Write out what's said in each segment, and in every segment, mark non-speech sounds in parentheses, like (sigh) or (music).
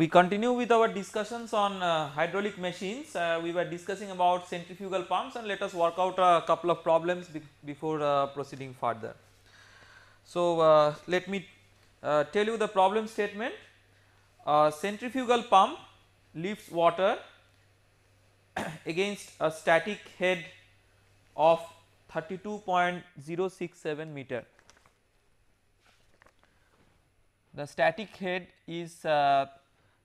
We continue with our discussions on uh, hydraulic machines. Uh, we were discussing about centrifugal pumps and let us work out a couple of problems be before uh, proceeding further. So, uh, let me uh, tell you the problem statement. A centrifugal pump lifts water (coughs) against a static head of 32.067 meter. The static head is uh,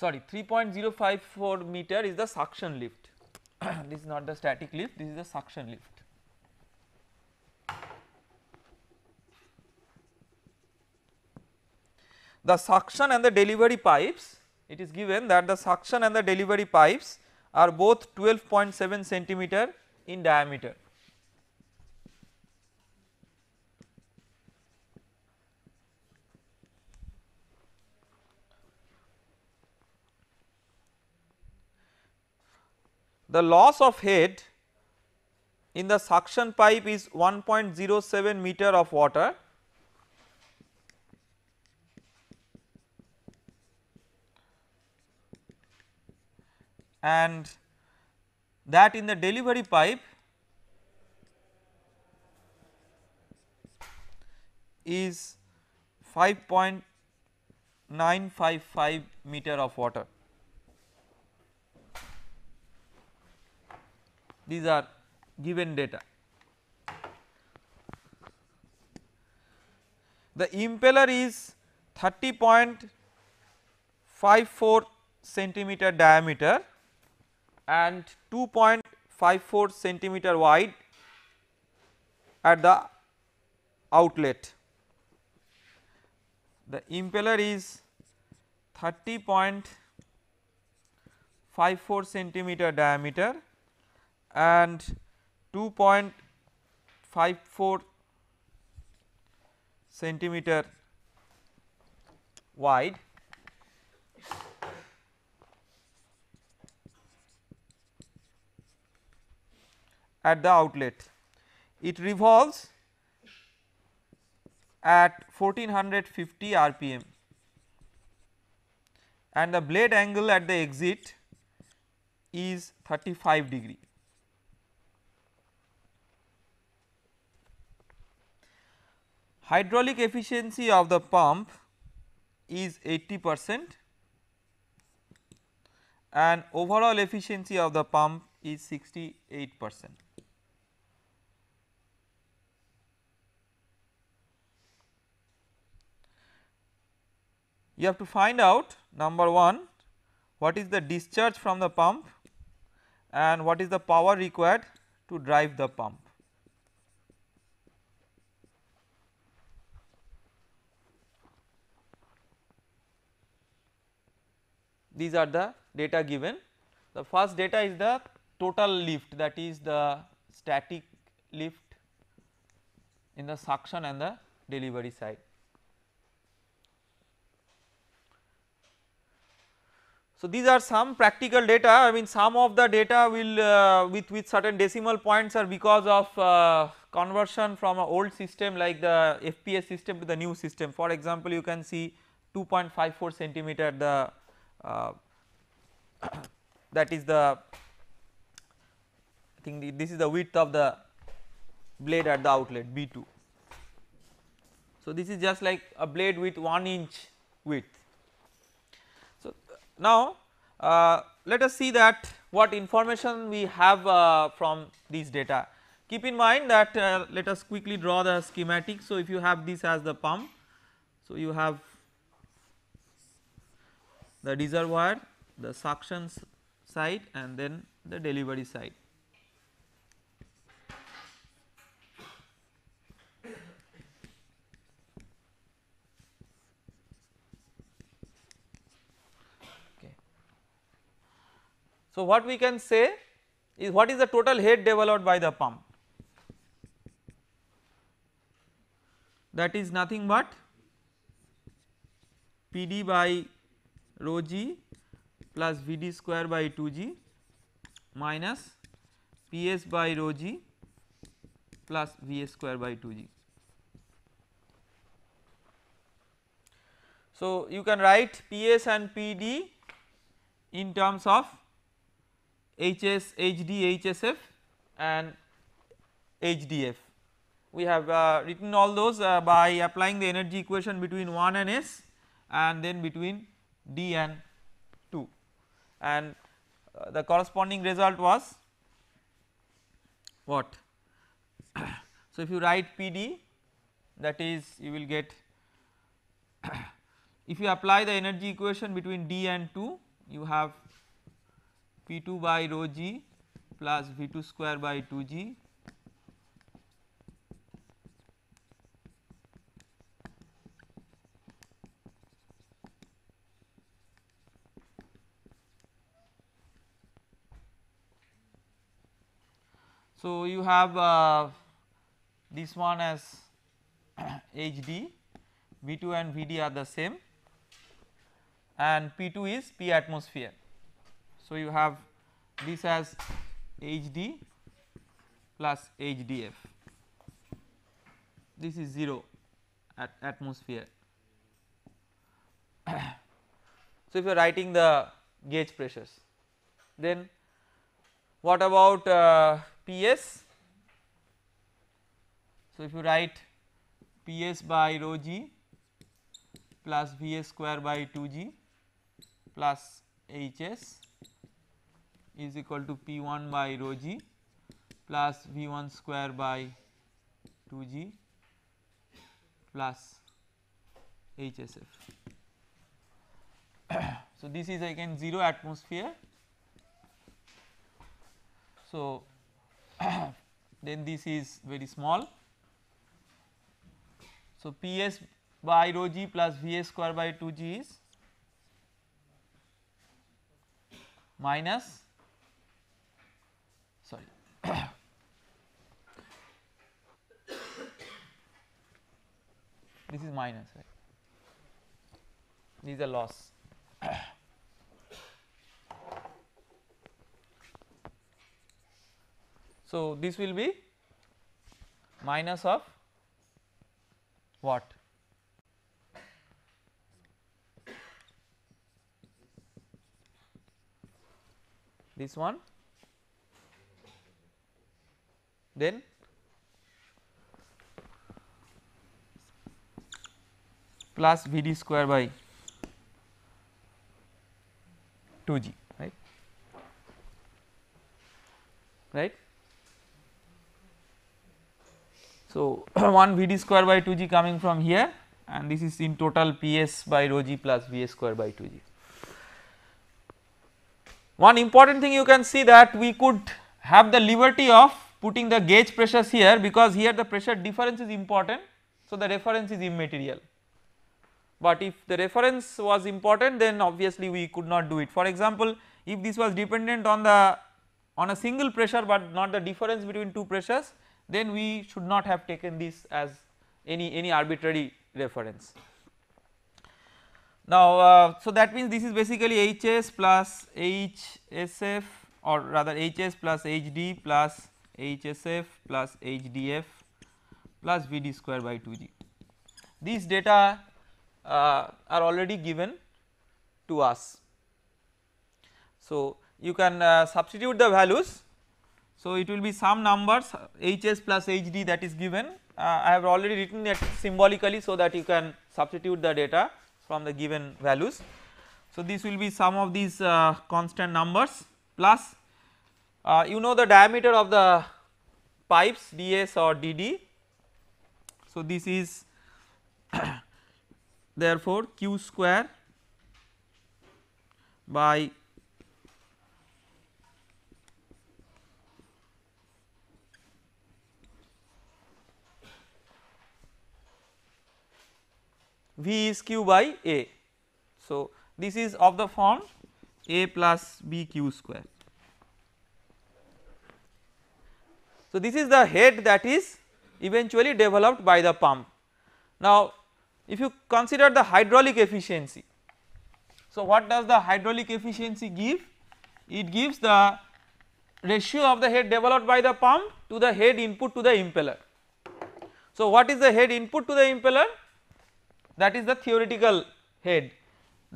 sorry 3.054 meter is the suction lift (clears throat) this is not the static lift this is the suction lift. The suction and the delivery pipes it is given that the suction and the delivery pipes are both 12.7 centimeter in diameter The loss of head in the suction pipe is 1.07 meter of water and that in the delivery pipe is 5.955 meter of water. these are given data. The impeller is 30.54 centimeter diameter and 2.54 centimeter wide at the outlet. The impeller is 30.54 centimeter diameter and 2.54 centimeter wide at the outlet. It revolves at 1450 rpm and the blade angle at the exit is 35 degree. hydraulic efficiency of the pump is 80 percent and overall efficiency of the pump is 68 percent. You have to find out number 1 what is the discharge from the pump and what is the power required to drive the pump. these are the data given. The first data is the total lift that is the static lift in the suction and the delivery side. So, these are some practical data I mean some of the data will uh, with with certain decimal points are because of uh, conversion from an old system like the FPS system to the new system for example you can see 2.54 centimeter the uh, (coughs) that is the I think the, this is the width of the blade at the outlet B 2. So, this is just like a blade with 1 inch width. So, now uh, let us see that what information we have uh, from these data. Keep in mind that uh, let us quickly draw the schematic. So, if you have this as the pump, so you have the reservoir, the suction side and then the delivery side. Okay. So, what we can say is what is the total head developed by the pump that is nothing but PD by rho g plus V d square by 2 g minus P s by rho g plus V s square by 2 g. So, you can write P s and P d in terms of H s, H d, H s f and H d f. We have uh, written all those uh, by applying the energy equation between 1 and s and then between D and 2 and uh, the corresponding result was what. (coughs) so, if you write PD that is you will get (coughs) if you apply the energy equation between D and 2 you have P2 by rho g plus V2 square by 2g So, you have uh, this one as HD, (clears throat) V2 and VD are the same and P2 is P atmosphere. So, you have this as HD plus HDF, this is 0 at atmosphere. (clears throat) so, if you are writing the gauge pressures then what about uh, Ps. So, if you write Ps by rho g plus Vs square by 2 g plus Hs is equal to P1 by rho g plus V1 square by 2 g plus HSF. (coughs) so, this is again 0 atmosphere. So, (coughs) then this is very small. So, P s by rho g plus V a square by 2 g is minus sorry (coughs) this is minus right is a loss (coughs) So, this will be minus of what? This one then plus V d square by 2 g right right So, (clears throat) 1 V d square by 2 g coming from here and this is in total P s by rho g plus V s square by 2 g. One important thing you can see that we could have the liberty of putting the gauge pressures here because here the pressure difference is important. So, the reference is immaterial, but if the reference was important then obviously we could not do it. For example, if this was dependent on the on a single pressure but not the difference between two pressures then we should not have taken this as any any arbitrary reference. Now, uh, so that means this is basically HS plus HSF or rather HS plus HD plus HSF plus HDF plus VD square by 2G. These data uh, are already given to us. So, you can uh, substitute the values so, it will be some numbers Hs plus Hd that is given uh, I have already written it symbolically so that you can substitute the data from the given values. So, this will be some of these uh, constant numbers plus uh, you know the diameter of the pipes ds or dd. So, this is (coughs) therefore q square by V is Q by A. So, this is of the form A plus B Q square. So, this is the head that is eventually developed by the pump. Now, if you consider the hydraulic efficiency, so what does the hydraulic efficiency give? It gives the ratio of the head developed by the pump to the head input to the impeller. So, what is the head input to the impeller? that is the theoretical head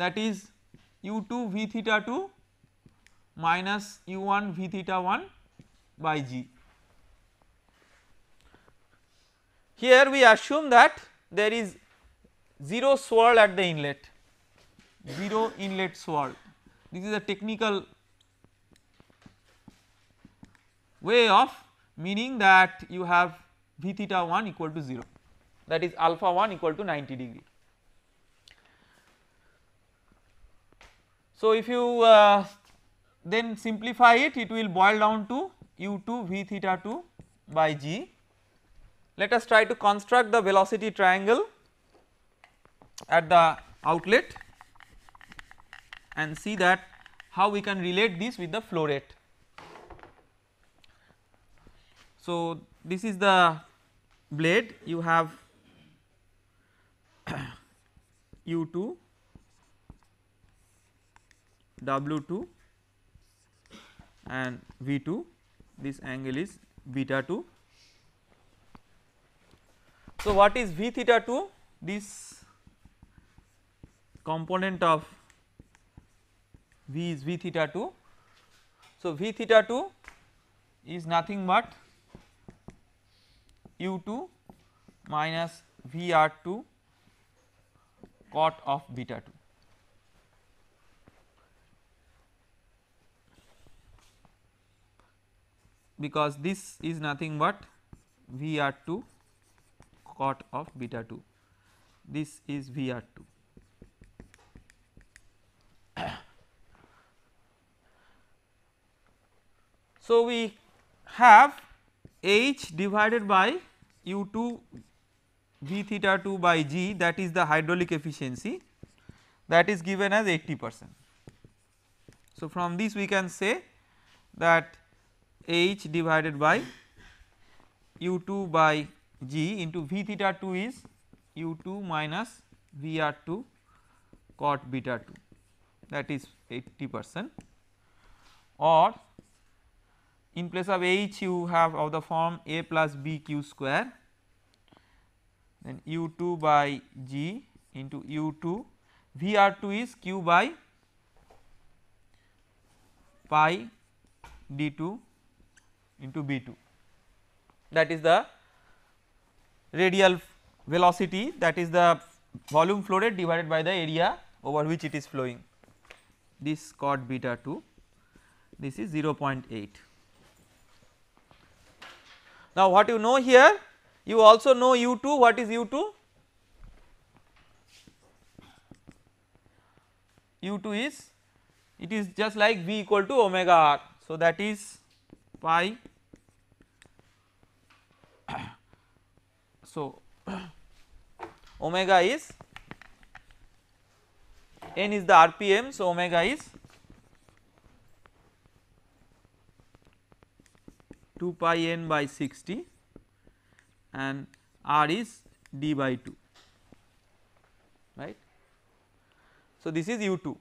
that is u2 v theta 2 minus u1 v theta 1 by g. Here we assume that there is 0 swirl at the inlet, 0 inlet swirl. This is a technical way of meaning that you have v theta 1 equal to 0 that is alpha 1 equal to 90 degree. So, if you uh, then simplify it, it will boil down to u2 v theta 2 by g. Let us try to construct the velocity triangle at the outlet and see that how we can relate this with the flow rate. So, this is the blade you have u2 (coughs) W2 and V2 this angle is beta 2. So, what is V theta 2? This component of V is V theta 2. So, V theta 2 is nothing but u 2 minus V r 2 cot of beta 2. because this is nothing but VR2 cot of beta 2 this is VR2. (coughs) So, we have H divided by U2 V theta 2 by G that is the hydraulic efficiency that is given as 80 percent. So, from this we can say that h divided by u 2 by g into v theta 2 is u 2 minus v r 2 cot beta 2 that is 80 percent or in place of h you have of the form a plus b q square then u 2 by g into u 2 v r 2 is q by pi d 2 into B2 that is the radial velocity that is the volume flow rate divided by the area over which it is flowing this cot beta 2 this is 0.8. Now what you know here you also know u2 what is u2 u2 is it is just like v equal to omega r so that is pi So, (clears throat) omega is n is the RPM. So, omega is 2 pi n by 60 and r is d by 2 right. So, this is u 2.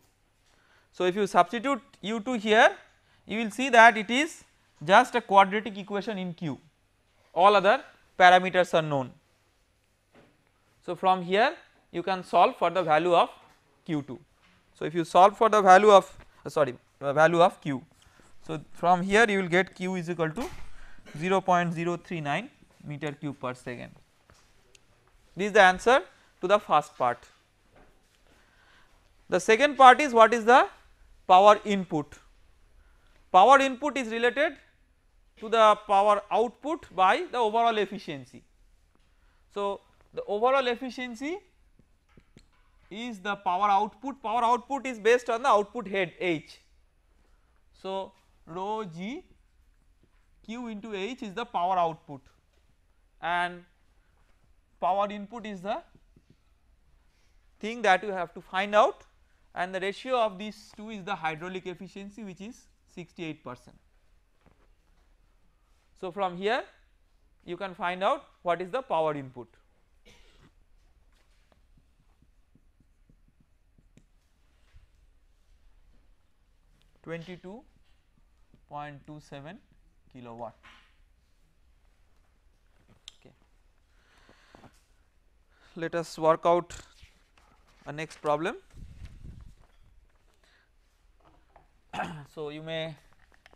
So, if you substitute u 2 here you will see that it is just a quadratic equation in q all other parameters are known so, from here you can solve for the value of q2. So, if you solve for the value of uh, sorry uh, value of q. So, from here you will get q is equal to 0 0.039 meter cube per second. This is the answer to the first part. The second part is what is the power input. Power input is related to the power output by the overall efficiency. So, the overall efficiency is the power output, power output is based on the output head H. So, rho g q into H is the power output and power input is the thing that you have to find out and the ratio of these two is the hydraulic efficiency which is 68 percent. So, from here you can find out what is the power input. 22.27 kilowatt. Okay. Let us work out a next problem. (coughs) so, you may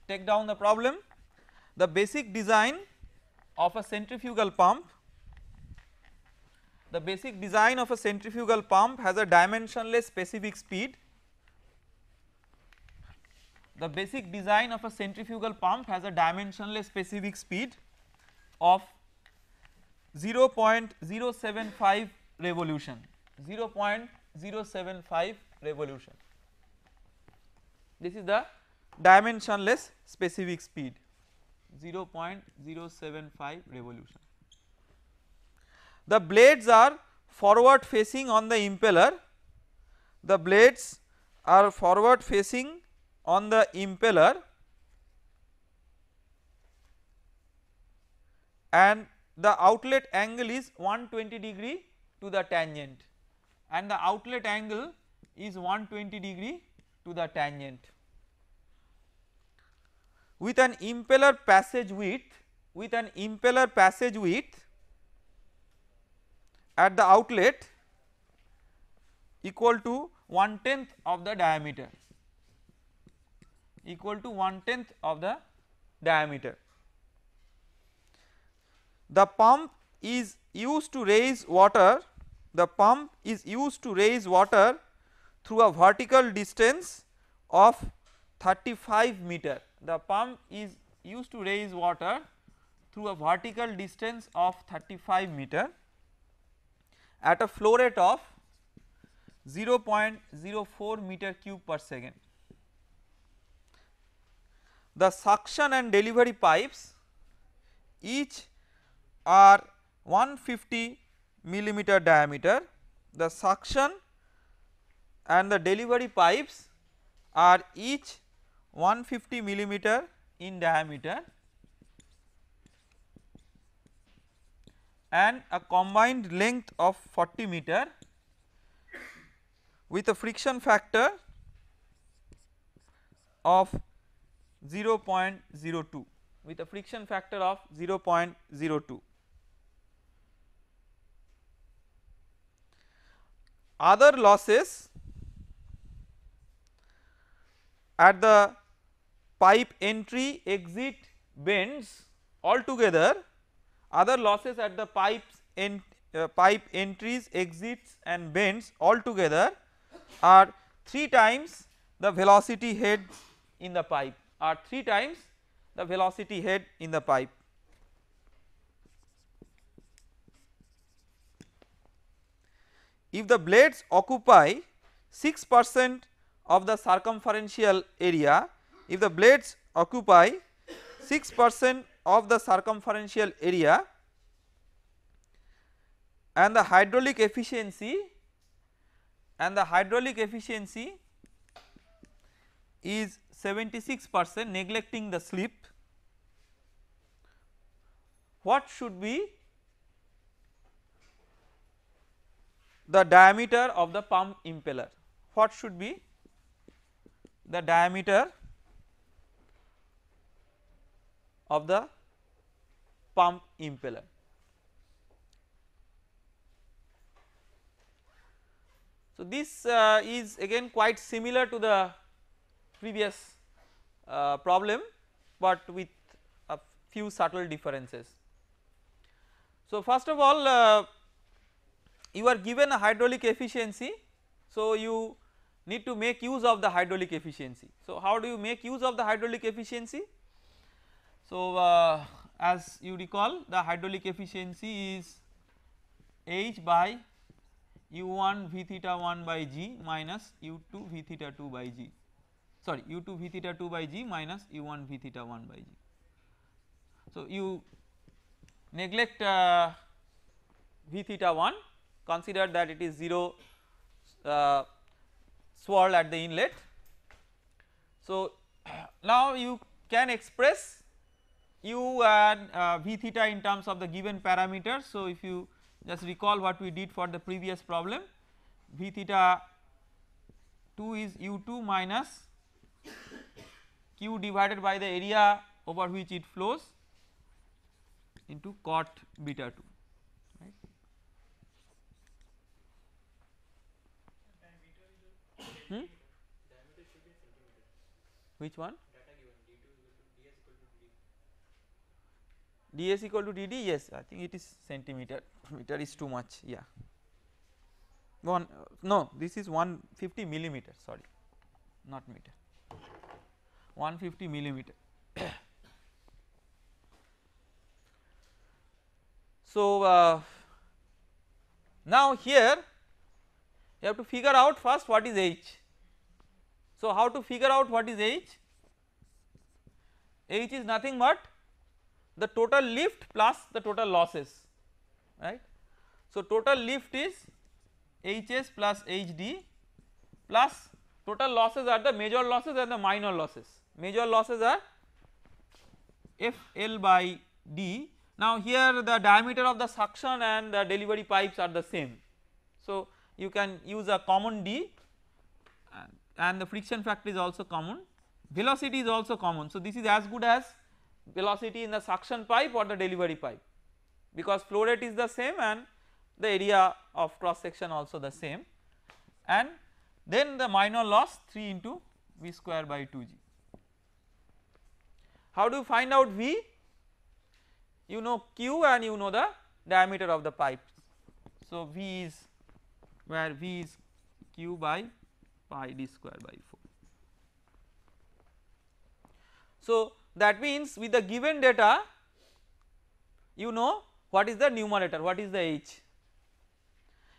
take down the problem. The basic design of a centrifugal pump, the basic design of a centrifugal pump has a dimensionless specific speed the basic design of a centrifugal pump has a dimensionless specific speed of 0.075 revolution 0.075 revolution this is the dimensionless specific speed 0.075 revolution the blades are forward facing on the impeller the blades are forward facing on the impeller and the outlet angle is 120 degree to the tangent and the outlet angle is 120 degree to the tangent. With an impeller passage width, with an impeller passage width at the outlet equal to 1 tenth of the diameter equal to 1 tenth of the diameter. The pump is used to raise water, the pump is used to raise water through a vertical distance of 35 meter. The pump is used to raise water through a vertical distance of 35 meter at a flow rate of 0.04 meter cube per second the suction and delivery pipes each are 150 millimeter diameter. The suction and the delivery pipes are each 150 millimeter in diameter and a combined length of 40 meter with a friction factor of 0.02 with a friction factor of 0.02. Other losses at the pipe entry exit bends altogether other losses at the pipes uh, pipe entries exits and bends altogether are 3 times the velocity head in the pipe are 3 times the velocity head in the pipe. If the blades occupy 6 percent of the circumferential area, if the blades occupy 6 percent of the circumferential area and the hydraulic efficiency and the hydraulic efficiency is 76 percent neglecting the sleep what should be the diameter of the pump impeller what should be the diameter of the pump impeller so this uh, is again quite similar to the previous uh, problem but with a few subtle differences. So, first of all uh, you are given a hydraulic efficiency. So, you need to make use of the hydraulic efficiency. So, how do you make use of the hydraulic efficiency? So, uh, as you recall the hydraulic efficiency is H by u 1 v theta 1 by g minus u 2 v theta 2 by g sorry u 2 v theta 2 by g minus u 1 v theta 1 by g. So, you neglect uh, v theta 1 consider that it is 0 uh, swirl at the inlet. So, (clears throat) now you can express u and uh, v theta in terms of the given parameter. So, if you just recall what we did for the previous problem v theta 2 is u 2 minus q divided by the area over which it flows into cot beta 2 right. Hmm? Which one? ds equal to dd yes I think it is centimeter (laughs) meter is too much yeah one no this is 150 millimeter sorry not meter 150 millimeter. so, uh, now here you have to figure out first what is H. So, how to figure out what is H? H is nothing but the total lift plus the total losses right. So, total lift is Hs plus Hd plus total losses are the major losses and the minor losses major losses are FL by D. Now here the diameter of the suction and the delivery pipes are the same. So you can use a common D and the friction factor is also common, velocity is also common. So this is as good as velocity in the suction pipe or the delivery pipe because flow rate is the same and the area of cross section also the same and then the minor loss 3 into V square by 2G. How do you find out V? You know Q and you know the diameter of the pipe. So V is where V is Q by pi d square by 4. So that means with the given data you know what is the numerator, what is the H.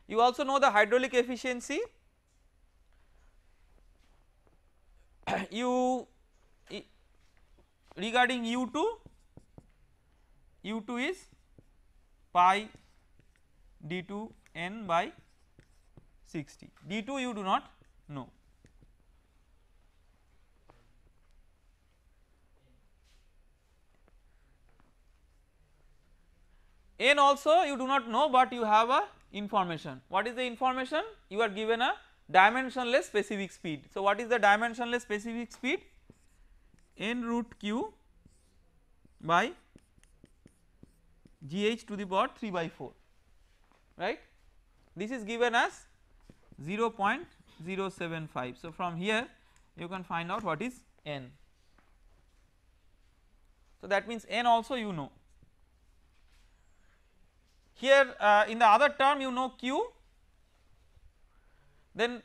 You also know the hydraulic efficiency, (coughs) you regarding u2 u2 is pi d2 n by 60 d2 you do not know n also you do not know but you have a information what is the information you are given a dimensionless specific speed so what is the dimensionless specific speed n root q by gh to the power 3 by 4 right this is given as 0 0.075. So, from here you can find out what is n. So, that means n also you know here uh, in the other term you know q then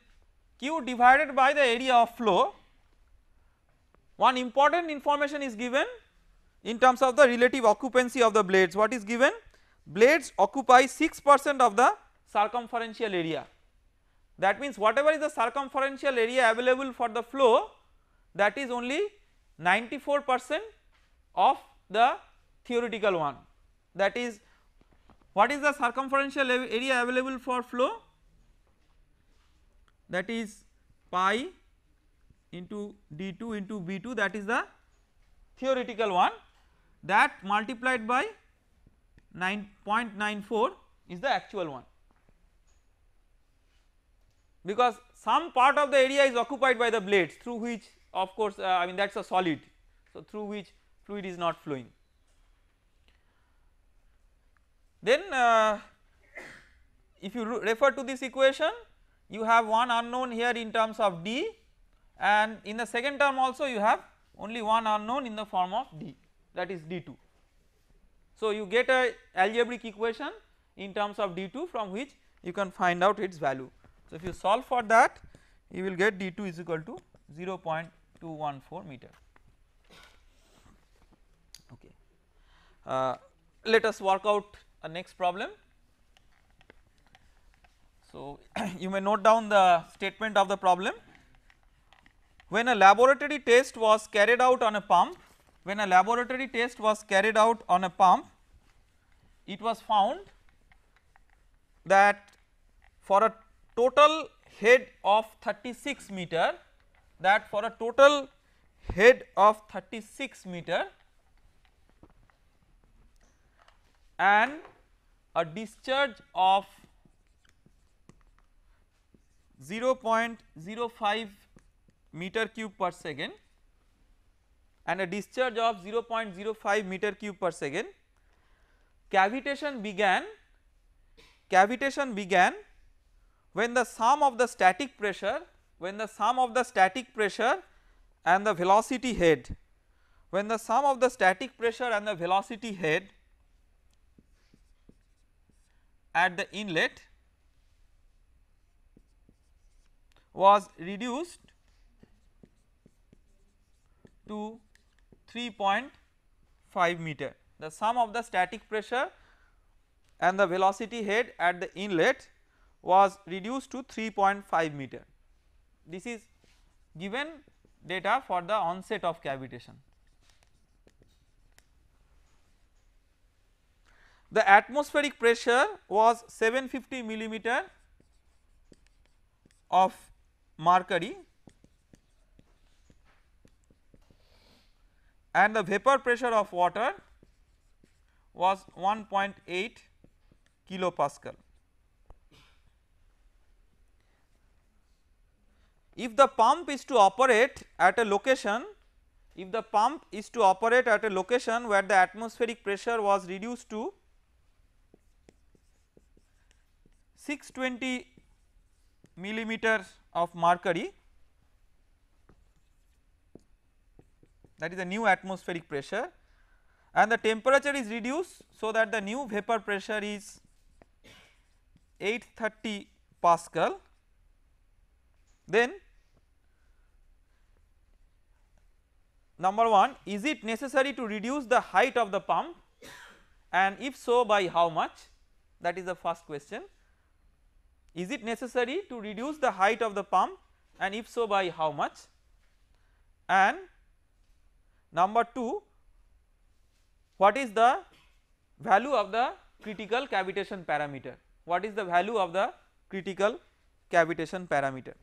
q divided by the area of flow one important information is given in terms of the relative occupancy of the blades. What is given? Blades occupy 6 percent of the circumferential area. That means whatever is the circumferential area available for the flow that is only 94 percent of the theoretical one that is what is the circumferential area available for flow that is pi into d2 into b2 that is the theoretical one that multiplied by 9.94 is the actual one because some part of the area is occupied by the blades through which of course uh, I mean that is a solid so through which fluid is not flowing. Then uh, if you refer to this equation you have one unknown here in terms of d and in the second term also you have only one unknown in the form of d that is d2. So you get a algebraic equation in terms of d2 from which you can find out its value. So if you solve for that you will get d2 is equal to 0.214 meter okay. Uh, let us work out a next problem. So (coughs) you may note down the statement of the problem when a laboratory test was carried out on a pump, when a laboratory test was carried out on a pump, it was found that for a total head of 36 meter, that for a total head of 36 meter and a discharge of 0.05 meter cube per second and a discharge of 0.05 meter cube per second. Cavitation began, cavitation began when the sum of the static pressure, when the sum of the static pressure and the velocity head, when the sum of the static pressure and the velocity head at the inlet was reduced to 3.5 meter. The sum of the static pressure and the velocity head at the inlet was reduced to 3.5 meter. This is given data for the onset of cavitation. The atmospheric pressure was 750 millimeter of mercury and the vapor pressure of water was 1.8 kilopascal. If the pump is to operate at a location, if the pump is to operate at a location where the atmospheric pressure was reduced to 620 millimeters of mercury that is the new atmospheric pressure and the temperature is reduced so that the new vapor pressure is 830 Pascal then number 1 is it necessary to reduce the height of the pump and if so by how much that is the first question is it necessary to reduce the height of the pump and if so by how much and Number 2 what is the value of the critical cavitation parameter what is the value of the critical cavitation parameter.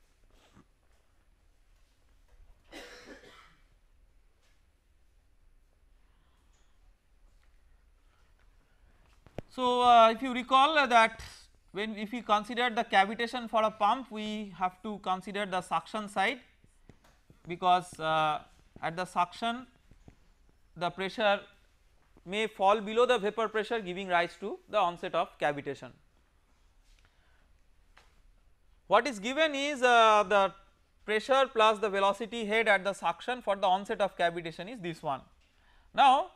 So, uh, if you recall uh, that when if we consider the cavitation for a pump we have to consider the suction side because uh, at the suction the pressure may fall below the vapor pressure giving rise to the onset of cavitation. What is given is uh, the pressure plus the velocity head at the suction for the onset of cavitation is this one. Now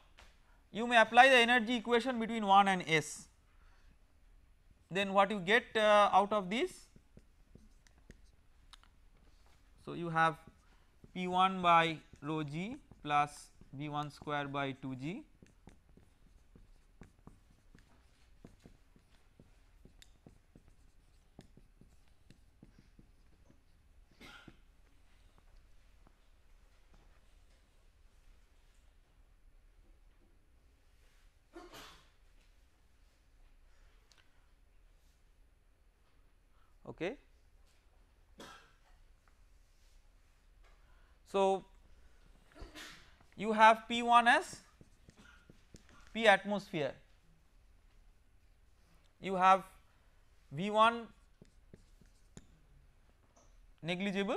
you may apply the energy equation between 1 and s then what you get uh, out of this. So you have P1 by rho g plus b 1 square by 2 g okay. So, you have P1 as P atmosphere, you have V1 negligible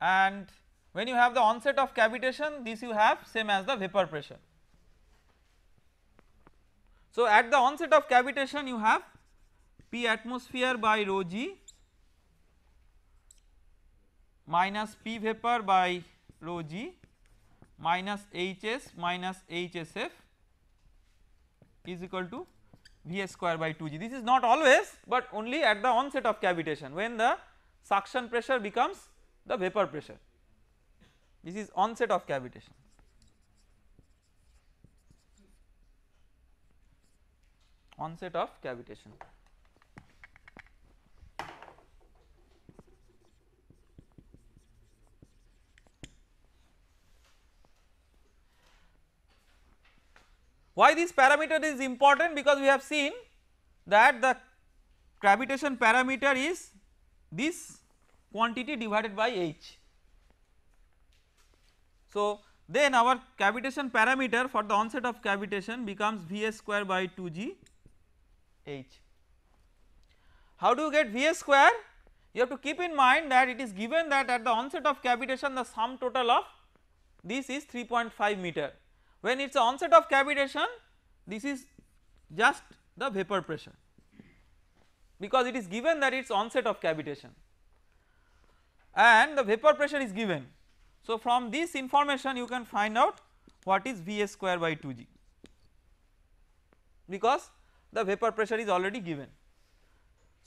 and when you have the onset of cavitation this you have same as the vapor pressure. So at the onset of cavitation you have P atmosphere by rho g minus P vapor by rho g minus Hs minus Hsf is equal to Vs square by 2g. This is not always but only at the onset of cavitation when the suction pressure becomes the vapor pressure. This is onset of cavitation. onset of cavitation. Why this parameter is important because we have seen that the gravitation parameter is this quantity divided by h. So, then our cavitation parameter for the onset of cavitation becomes Vs square by 2g h. How do you get Vs square? You have to keep in mind that it is given that at the onset of cavitation the sum total of this is 3.5 meter when it is onset of cavitation this is just the vapor pressure because it is given that it is onset of cavitation and the vapor pressure is given. So from this information you can find out what is Vs square by 2g because the vapor pressure is already given.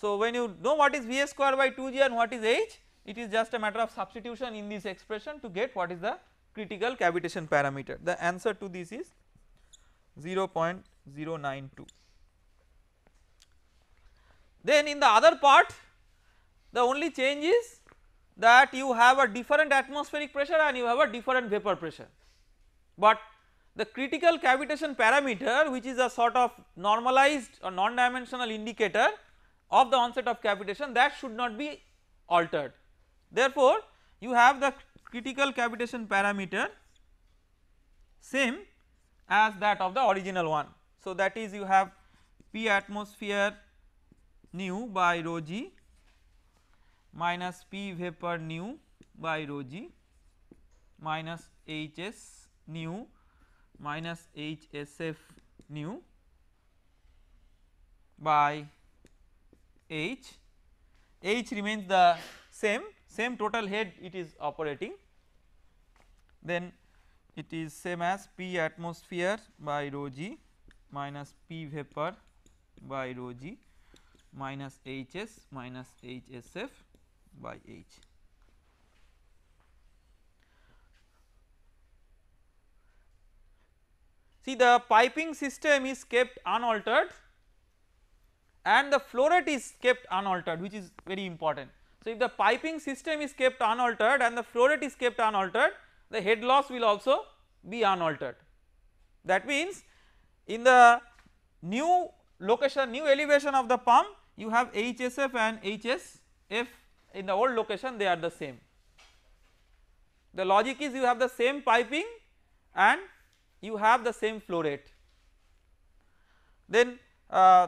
So when you know what is Vs square by 2g and what is h it is just a matter of substitution in this expression to get what is the critical cavitation parameter. The answer to this is 0.092. Then in the other part the only change is that you have a different atmospheric pressure and you have a different vapor pressure. But the critical cavitation parameter which is a sort of normalized or non-dimensional indicator of the onset of cavitation that should not be altered. Therefore, you have the critical cavitation parameter same as that of the original one. So, that is you have P atmosphere nu by rho g minus P vapor nu by rho g minus Hs nu minus HSF nu by H, H remains the same same total head it is operating then it is same as P atmosphere by rho g minus P vapor by rho g minus Hs minus Hsf by H. See the piping system is kept unaltered and the flow rate is kept unaltered which is very important. So, if the piping system is kept unaltered and the flow rate is kept unaltered the head loss will also be unaltered. That means in the new location new elevation of the pump you have HSF and HSF in the old location they are the same. The logic is you have the same piping and you have the same flow rate. Then uh,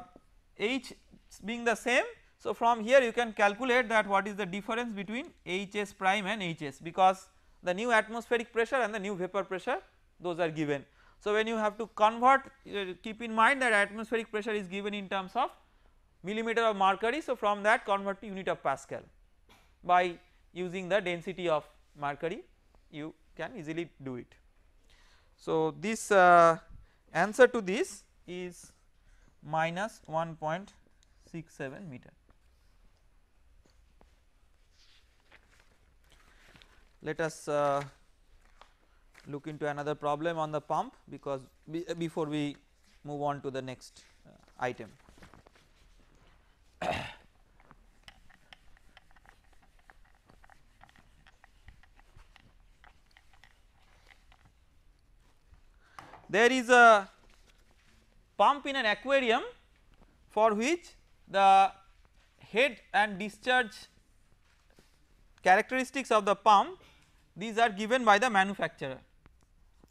H being the same so, from here you can calculate that what is the difference between Hs prime and Hs because the new atmospheric pressure and the new vapor pressure those are given. So, when you have to convert uh, keep in mind that atmospheric pressure is given in terms of millimeter of mercury. So, from that convert to unit of Pascal by using the density of mercury you can easily do it. So, this uh, answer to this is minus 1.67 meter. Let us uh, look into another problem on the pump because be, before we move on to the next uh, item. (coughs) there is a pump in an aquarium for which the head and discharge characteristics of the pump these are given by the manufacturer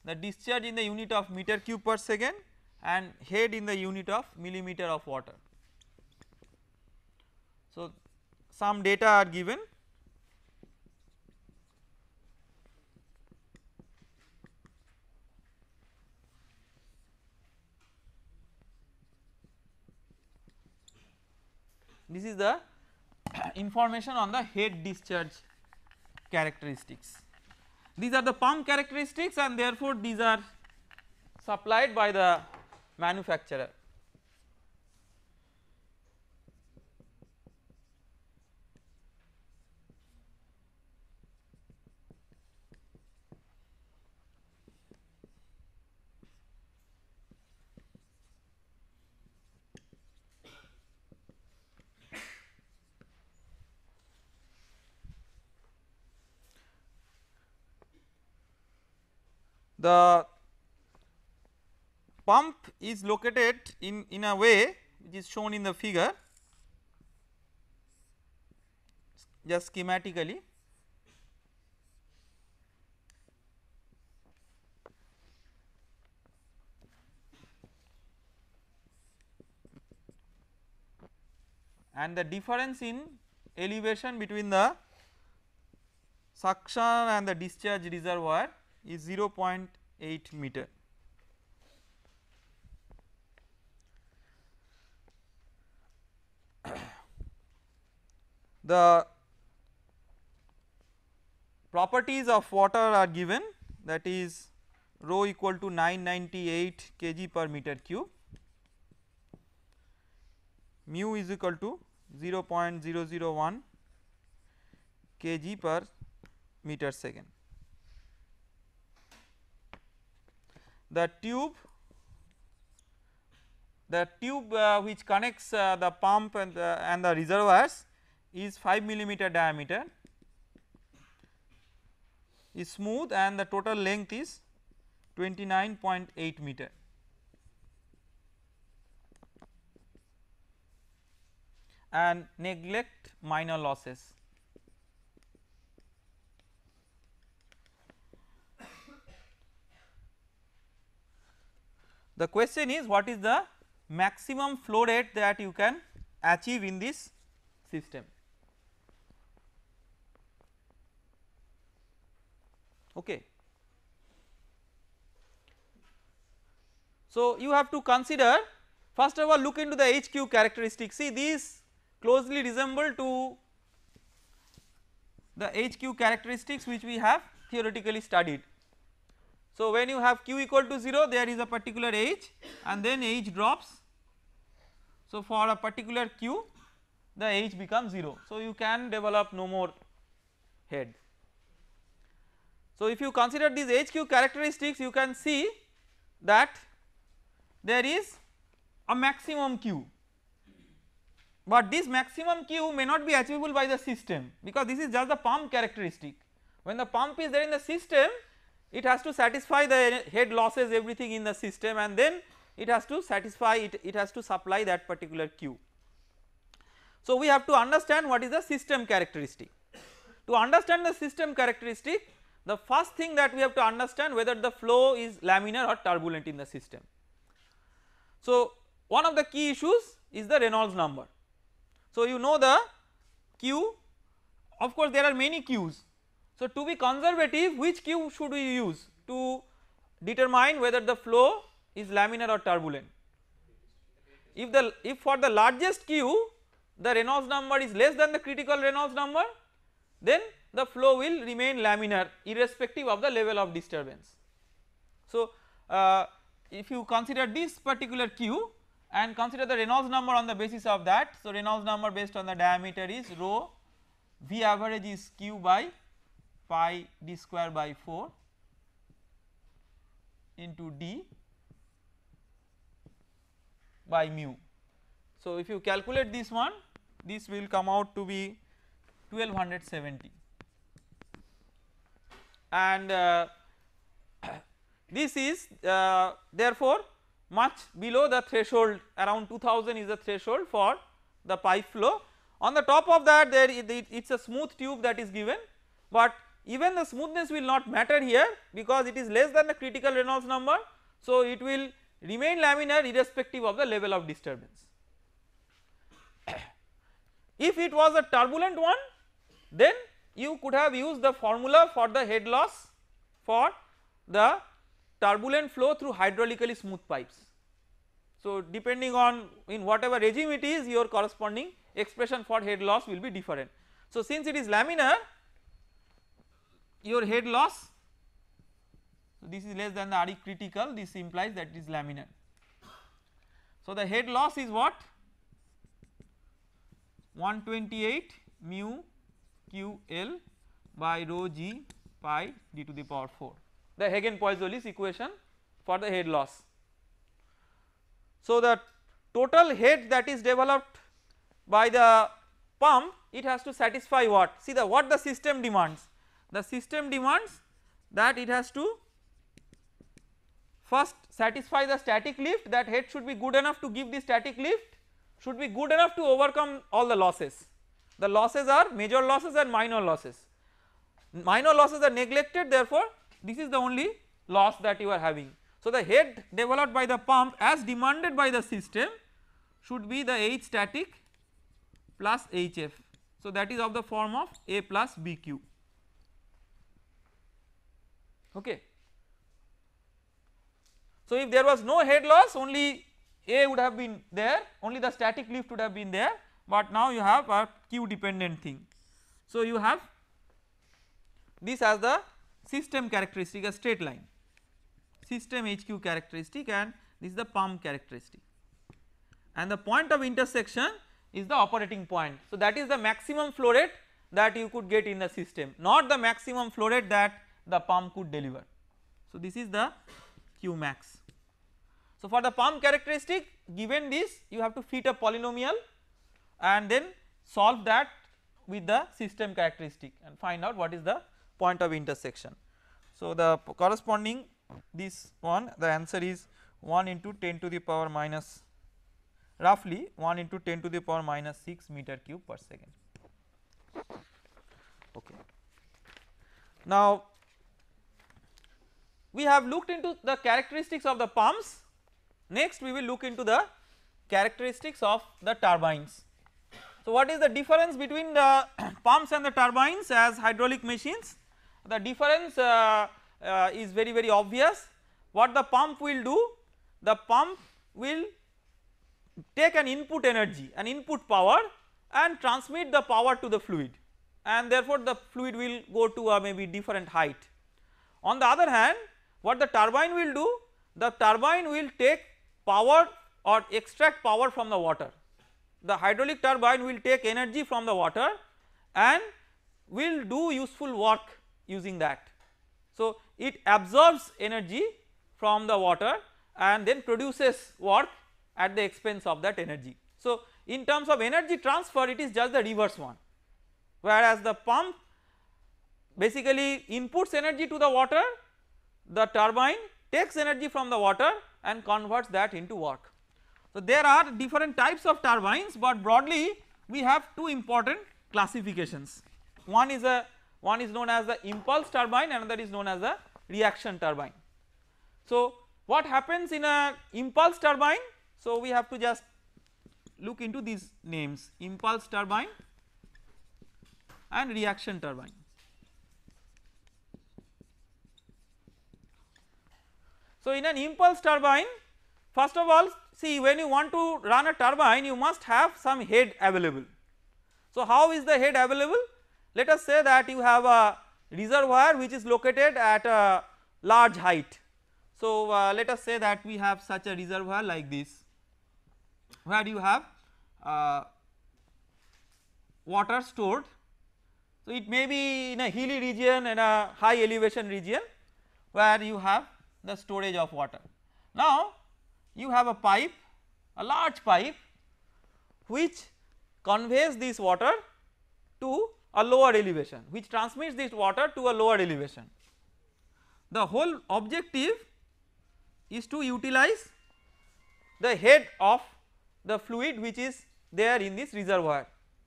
the discharge in the unit of meter cube per second and head in the unit of millimeter of water. So, some data are given this is the (coughs) information on the head discharge characteristics. These are the pump characteristics and therefore these are supplied by the manufacturer. the pump is located in, in a way which is shown in the figure just schematically. and the difference in elevation between the suction and the discharge reservoir is 0.8 meter. the properties of water are given that is rho equal to 998 kg per meter cube, mu is equal to 0.001 kg per meter second. the tube the tube uh, which connects uh, the pump and the, and the reservoirs is 5 millimeter diameter is smooth and the total length is 29.8 meter. and neglect minor losses. The question is what is the maximum flow rate that you can achieve in this system. Okay. So, you have to consider first of all look into the HQ characteristics see these closely resemble to the HQ characteristics which we have theoretically studied so, when you have q equal to 0 there is a particular H, and then H drops. So, for a particular q the H becomes 0. So, you can develop no more head. So, if you consider these HQ characteristics you can see that there is a maximum Q but this maximum Q may not be achievable by the system because this is just the pump characteristic. When the pump is there in the system it has to satisfy the head losses everything in the system and then it has to satisfy it, it has to supply that particular Q. So, we have to understand what is the system characteristic. To understand the system characteristic the first thing that we have to understand whether the flow is laminar or turbulent in the system. So, one of the key issues is the Reynolds number. So, you know the Q of course there are many Qs so, to be conservative which Q should we use to determine whether the flow is laminar or turbulent. If the if for the largest Q the Reynolds number is less than the critical Reynolds number then the flow will remain laminar irrespective of the level of disturbance. So, uh, if you consider this particular Q and consider the Reynolds number on the basis of that. So, Reynolds number based on the diameter is rho V average is Q by pi d square by 4 into d by mu. So, if you calculate this one this will come out to be 1270 and uh, (coughs) this is uh, therefore much below the threshold around 2000 is the threshold for the pipe flow. On the top of that there it is a smooth tube that is given but even the smoothness will not matter here because it is less than the critical Reynolds number. So, it will remain laminar irrespective of the level of disturbance. (clears throat) if it was a turbulent one then you could have used the formula for the head loss for the turbulent flow through hydraulically smooth pipes. So, depending on in whatever regime it is your corresponding expression for head loss will be different. So, since it is laminar your head loss So this is less than the RE critical this implies that is laminar. So, the head loss is what 128 mu q L by rho g pi d to the power 4 the hagen Poiseuille's equation for the head loss. So, the total head that is developed by the pump it has to satisfy what see the what the system demands the system demands that it has to first satisfy the static lift that head should be good enough to give the static lift should be good enough to overcome all the losses. The losses are major losses and minor losses. Minor losses are neglected therefore this is the only loss that you are having. So the head developed by the pump as demanded by the system should be the H static plus HF. So that is of the form of A plus BQ okay. So if there was no head loss only A would have been there only the static lift would have been there but now you have a Q dependent thing. So you have this as the system characteristic a straight line system HQ characteristic and this is the pump characteristic and the point of intersection is the operating point. So that is the maximum flow rate that you could get in the system not the maximum flow rate that the pump could deliver. So, this is the Q max. So, for the pump characteristic given this you have to fit a polynomial and then solve that with the system characteristic and find out what is the point of intersection. So, the corresponding this one the answer is 1 into 10 to the power minus roughly 1 into 10 to the power minus 6 meter cube per second. Okay. Now, we have looked into the characteristics of the pumps, next we will look into the characteristics of the turbines. So what is the difference between the (clears throat) pumps and the turbines as hydraulic machines? The difference uh, uh, is very very obvious. What the pump will do? The pump will take an input energy, an input power and transmit the power to the fluid and therefore the fluid will go to a maybe different height. On the other hand what the turbine will do? The turbine will take power or extract power from the water. The hydraulic turbine will take energy from the water and will do useful work using that. So, it absorbs energy from the water and then produces work at the expense of that energy. So, in terms of energy transfer it is just the reverse one whereas the pump basically inputs energy to the water the turbine takes energy from the water and converts that into work. So there are different types of turbines but broadly we have two important classifications. One is a one is known as the impulse turbine another is known as the reaction turbine. So what happens in a impulse turbine? So we have to just look into these names impulse turbine and reaction turbine. So, in an impulse turbine first of all see when you want to run a turbine you must have some head available. So, how is the head available? Let us say that you have a reservoir which is located at a large height. So, uh, let us say that we have such a reservoir like this where you have uh, water stored. So, it may be in a hilly region and a high elevation region where you have the storage of water. Now, you have a pipe a large pipe which conveys this water to a lower elevation which transmits this water to a lower elevation. The whole objective is to utilize the head of the fluid which is there in this reservoir.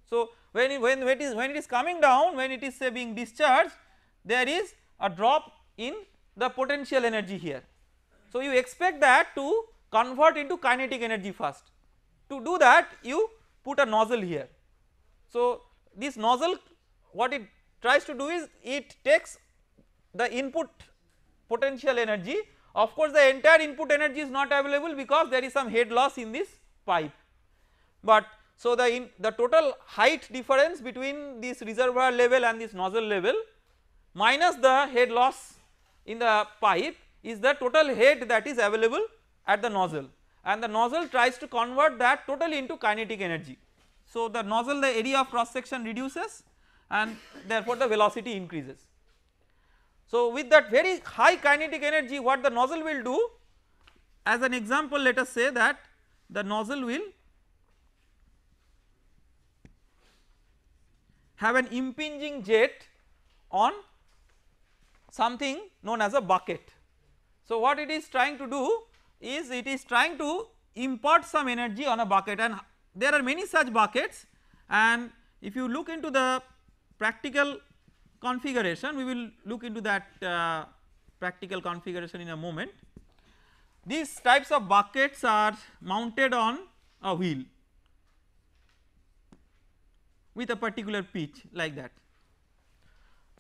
So, when it, when, when it is when it is coming down when it is say being discharged there is a drop in the potential energy here. So, you expect that to convert into kinetic energy first to do that you put a nozzle here. So, this nozzle what it tries to do is it takes the input potential energy of course the entire input energy is not available because there is some head loss in this pipe but so the in the total height difference between this reservoir level and this nozzle level minus the head loss in the pipe is the total head that is available at the nozzle and the nozzle tries to convert that totally into kinetic energy. So the nozzle the area of cross section reduces and therefore the velocity increases. So with that very high kinetic energy what the nozzle will do as an example let us say that the nozzle will have an impinging jet on something known as a bucket. So what it is trying to do is it is trying to impart some energy on a bucket and there are many such buckets and if you look into the practical configuration we will look into that uh, practical configuration in a moment. These types of buckets are mounted on a wheel with a particular pitch like that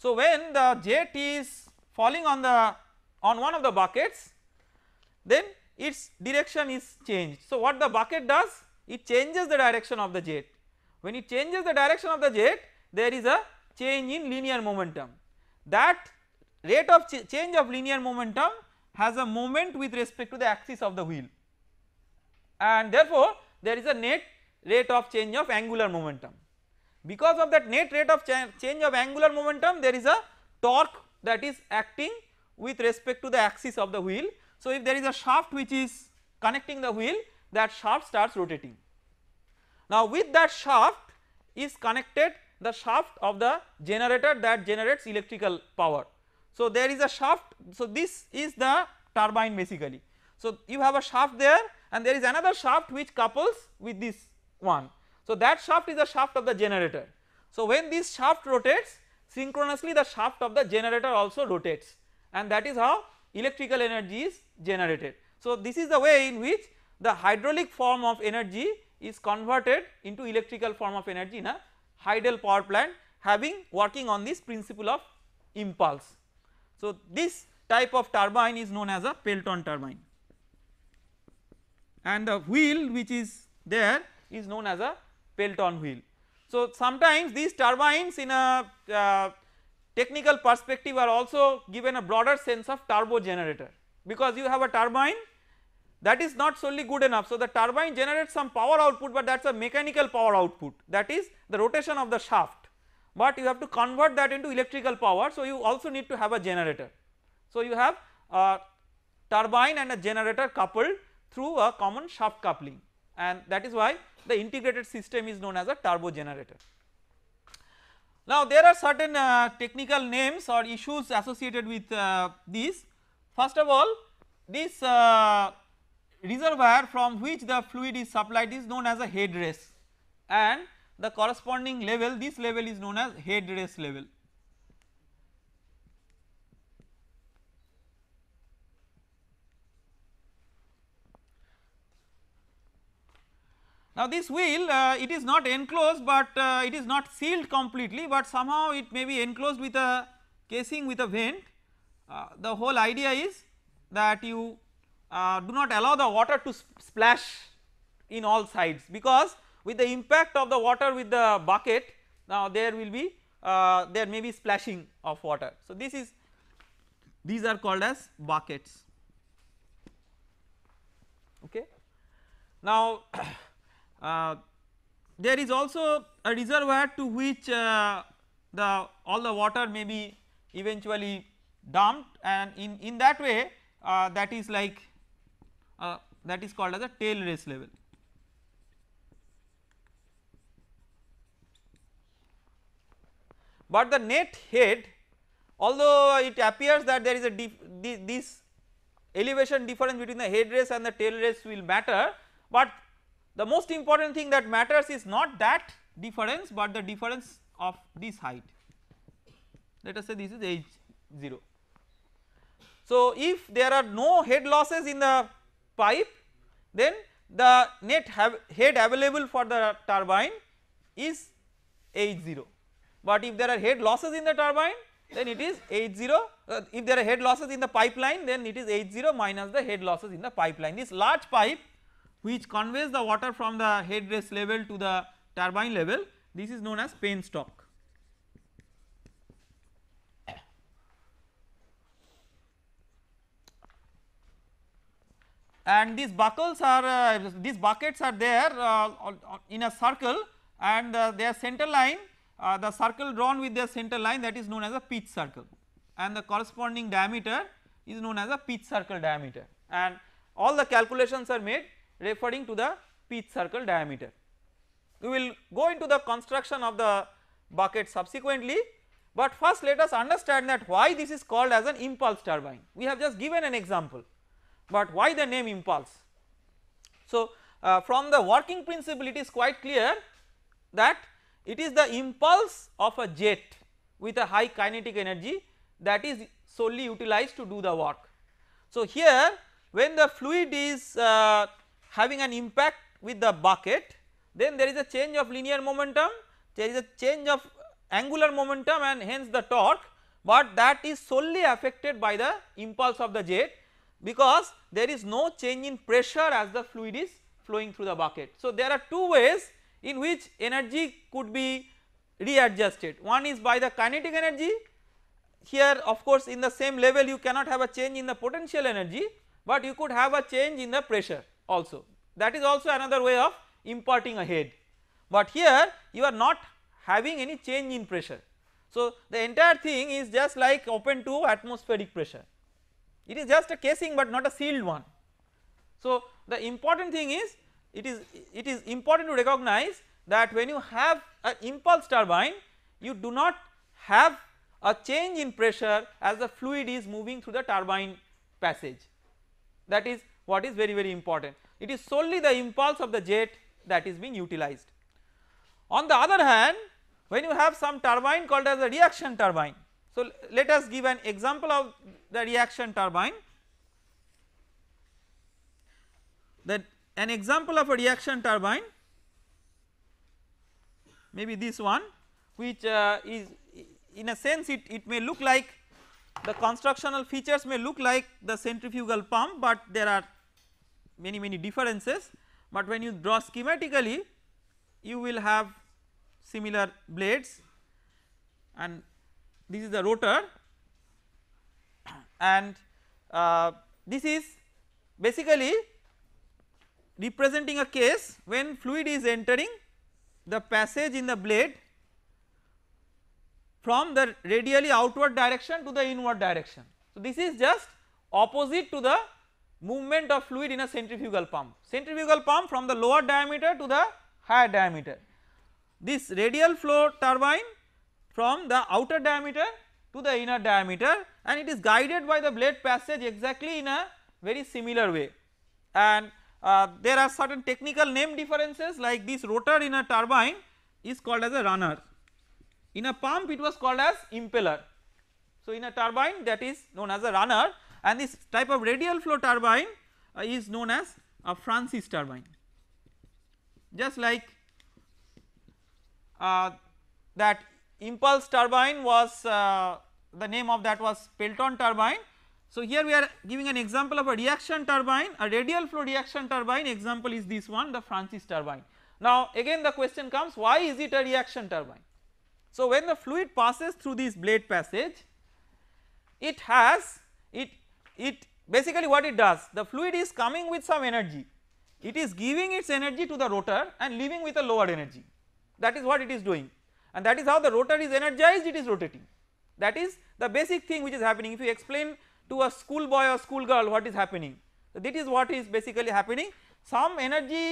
so, when the jet is falling on the on one of the buckets then its direction is changed. So, what the bucket does it changes the direction of the jet when it changes the direction of the jet there is a change in linear momentum that rate of ch change of linear momentum has a moment with respect to the axis of the wheel and therefore there is a net rate of change of angular momentum. Because of that net rate of change of angular momentum there is a torque that is acting with respect to the axis of the wheel. So if there is a shaft which is connecting the wheel that shaft starts rotating. Now with that shaft is connected the shaft of the generator that generates electrical power. So there is a shaft so this is the turbine basically. So you have a shaft there and there is another shaft which couples with this one. So that shaft is the shaft of the generator. So when this shaft rotates synchronously the shaft of the generator also rotates and that is how electrical energy is generated. So this is the way in which the hydraulic form of energy is converted into electrical form of energy in a Heidel power plant having working on this principle of impulse. So this type of turbine is known as a Pelton turbine and the wheel which is there is known as a Pelton wheel. So sometimes these turbines in a uh, technical perspective are also given a broader sense of turbo generator because you have a turbine that is not solely good enough. So the turbine generates some power output but that is a mechanical power output that is the rotation of the shaft but you have to convert that into electrical power so you also need to have a generator. So you have a turbine and a generator coupled through a common shaft coupling and that is why the integrated system is known as a turbo generator. Now there are certain uh, technical names or issues associated with uh, these. First of all this uh, reservoir from which the fluid is supplied is known as a head and the corresponding level this level is known as head level. Now this wheel uh, it is not enclosed but uh, it is not sealed completely but somehow it may be enclosed with a casing with a vent. Uh, the whole idea is that you uh, do not allow the water to splash in all sides because with the impact of the water with the bucket now there will be uh, there may be splashing of water. So this is these are called as buckets okay. Now uh, there is also a reservoir to which uh, the all the water may be eventually dumped and in, in that way uh, that is like uh, that is called as a tail race level. But the net head although it appears that there is a this elevation difference between the head race and the tail race will matter, but the most important thing that matters is not that difference but the difference of this height let us say this is h 0. So, if there are no head losses in the pipe then the net head available for the turbine is h 0 but if there are head losses in the turbine then it is h 0 uh, if there are head losses in the pipeline then it is h 0 minus the head losses in the pipeline this large pipe which conveys the water from the headrest level to the turbine level this is known as penstock. and these buckles are uh, these buckets are there uh, in a circle and uh, their center line uh, the circle drawn with their center line that is known as a pitch circle and the corresponding diameter is known as a pitch circle diameter and all the calculations are made referring to the pitch circle diameter. We will go into the construction of the bucket subsequently but first let us understand that why this is called as an impulse turbine. We have just given an example but why the name impulse? So uh, from the working principle it is quite clear that it is the impulse of a jet with a high kinetic energy that is solely utilized to do the work. So here when the fluid is uh, having an impact with the bucket then there is a change of linear momentum there is a change of angular momentum and hence the torque but that is solely affected by the impulse of the jet because there is no change in pressure as the fluid is flowing through the bucket. So, there are two ways in which energy could be readjusted one is by the kinetic energy here of course in the same level you cannot have a change in the potential energy but you could have a change in the pressure also that is also another way of imparting a head but here you are not having any change in pressure. So the entire thing is just like open to atmospheric pressure it is just a casing but not a sealed one. So the important thing is it is it is important to recognize that when you have an impulse turbine you do not have a change in pressure as the fluid is moving through the turbine passage that is what is very very important. It is solely the impulse of the jet that is being utilized. On the other hand when you have some turbine called as a reaction turbine. So let us give an example of the reaction turbine that an example of a reaction turbine maybe this one which uh, is in a sense it, it may look like the constructional features may look like the centrifugal pump but there are many many differences but when you draw schematically you will have similar blades and this is the rotor (coughs) and uh, this is basically representing a case when fluid is entering the passage in the blade from the radially outward direction to the inward direction. So, this is just opposite to the movement of fluid in a centrifugal pump. Centrifugal pump from the lower diameter to the higher diameter. This radial flow turbine from the outer diameter to the inner diameter and it is guided by the blade passage exactly in a very similar way. And uh, there are certain technical name differences like this rotor in a turbine is called as a runner in a pump it was called as impeller. So in a turbine that is known as a runner and this type of radial flow turbine uh, is known as a Francis turbine. Just like uh, that impulse turbine was uh, the name of that was Pelton turbine. So here we are giving an example of a reaction turbine a radial flow reaction turbine example is this one the Francis turbine. Now again the question comes why is it a reaction turbine so, when the fluid passes through this blade passage it has it it basically what it does the fluid is coming with some energy it is giving its energy to the rotor and leaving with a lower energy that is what it is doing and that is how the rotor is energized it is rotating that is the basic thing which is happening if you explain to a schoolboy or schoolgirl what is happening so, that is what is basically happening some energy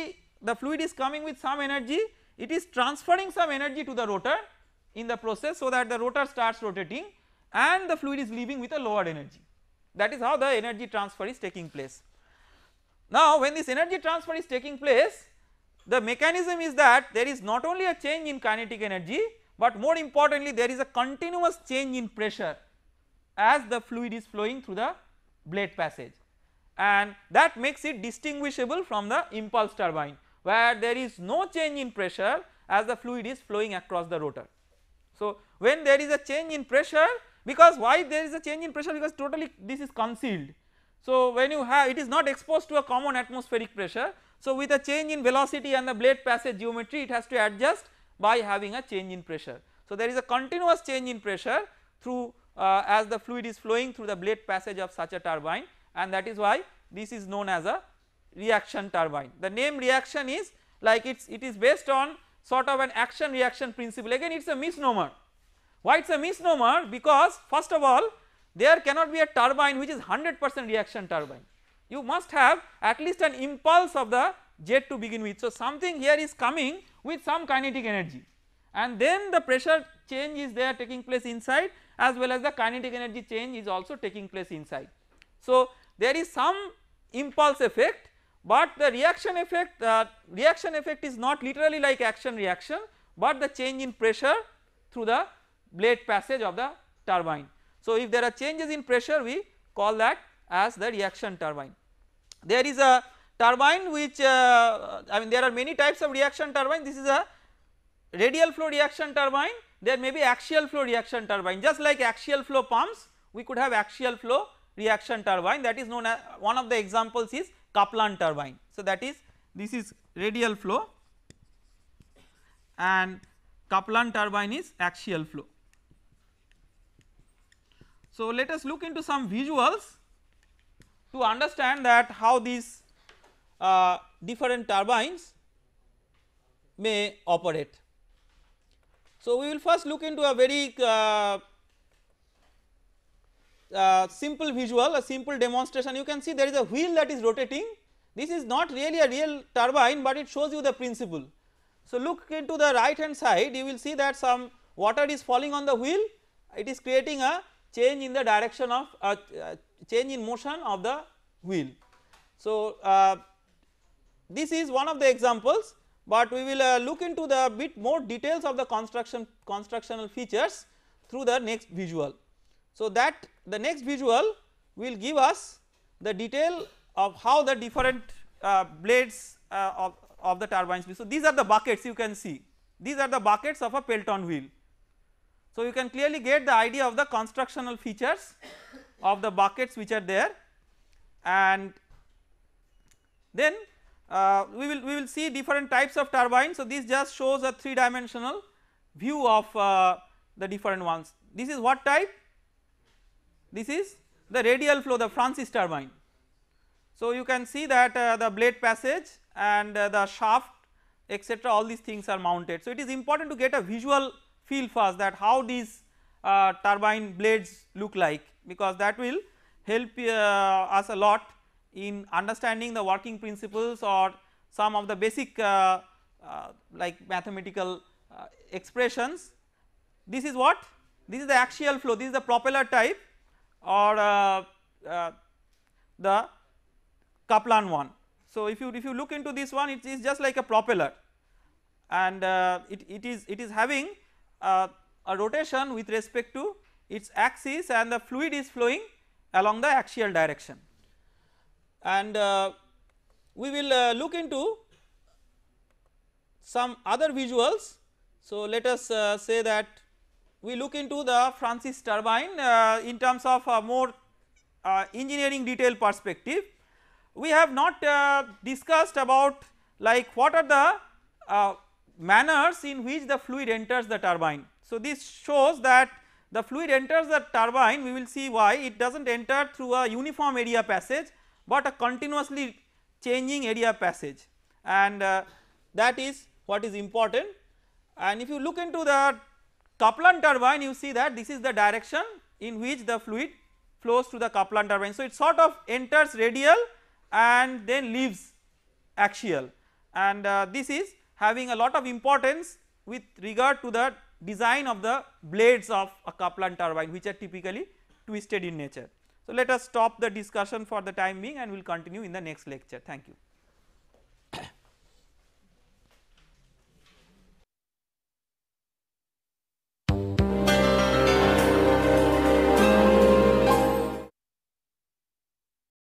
the fluid is coming with some energy it is transferring some energy to the rotor in the process so that the rotor starts rotating and the fluid is leaving with a lower energy that is how the energy transfer is taking place. Now when this energy transfer is taking place the mechanism is that there is not only a change in kinetic energy but more importantly there is a continuous change in pressure as the fluid is flowing through the blade passage and that makes it distinguishable from the impulse turbine where there is no change in pressure as the fluid is flowing across the rotor. So, when there is a change in pressure because why there is a change in pressure because totally this is concealed. So, when you have it is not exposed to a common atmospheric pressure. So, with a change in velocity and the blade passage geometry it has to adjust by having a change in pressure. So, there is a continuous change in pressure through uh, as the fluid is flowing through the blade passage of such a turbine and that is why this is known as a reaction turbine. The name reaction is like it is it is based on sort of an action reaction principle again it is a misnomer. Why it is a misnomer because first of all there cannot be a turbine which is 100 percent reaction turbine you must have at least an impulse of the jet to begin with. So something here is coming with some kinetic energy and then the pressure change is there taking place inside as well as the kinetic energy change is also taking place inside. So there is some impulse effect but the reaction effect uh, reaction effect is not literally like action reaction but the change in pressure through the blade passage of the turbine. So if there are changes in pressure we call that as the reaction turbine. There is a turbine which uh, I mean there are many types of reaction turbine this is a radial flow reaction turbine there may be axial flow reaction turbine just like axial flow pumps we could have axial flow reaction turbine that is known as one of the examples is Kaplan turbine. So, that is this is radial flow and Kaplan turbine is axial flow. So, let us look into some visuals to understand that how these uh, different turbines may operate. So, we will first look into a very uh, uh, simple visual a simple demonstration you can see there is a wheel that is rotating this is not really a real turbine, but it shows you the principle. So, look into the right hand side you will see that some water is falling on the wheel it is creating a change in the direction of uh, uh, change in motion of the wheel. So, uh, this is one of the examples, but we will uh, look into the bit more details of the construction constructional features through the next visual. So, that the next visual will give us the detail of how the different uh, blades uh, of, of the turbines. be. So, these are the buckets you can see these are the buckets of a Pelton wheel. So, you can clearly get the idea of the constructional features of the buckets which are there and then uh, we will we will see different types of turbines. So, this just shows a three dimensional view of uh, the different ones this is what type this is the radial flow the Francis turbine. So, you can see that uh, the blade passage and uh, the shaft etc all these things are mounted. So, it is important to get a visual feel first that how these uh, turbine blades look like because that will help uh, us a lot in understanding the working principles or some of the basic uh, uh, like mathematical expressions. This is what? This is the axial flow, this is the propeller type or uh, uh, the Kaplan one. So, if you if you look into this one it is just like a propeller and uh, it, it is it is having uh, a rotation with respect to its axis and the fluid is flowing along the axial direction. And uh, we will look into some other visuals. So, let us say that we look into the Francis turbine uh, in terms of uh, more uh, engineering detail perspective. We have not uh, discussed about like what are the manners in which the fluid enters the turbine. So, this shows that the fluid enters the turbine we will see why it does not enter through a uniform area passage, but a continuously changing area passage and uh, that is what is important. And if you look into the Kaplan turbine you see that this is the direction in which the fluid flows through the Kaplan turbine. So it sort of enters radial and then leaves axial and uh, this is having a lot of importance with regard to the design of the blades of a Kaplan turbine which are typically twisted in nature. So let us stop the discussion for the time being and we will continue in the next lecture. Thank you.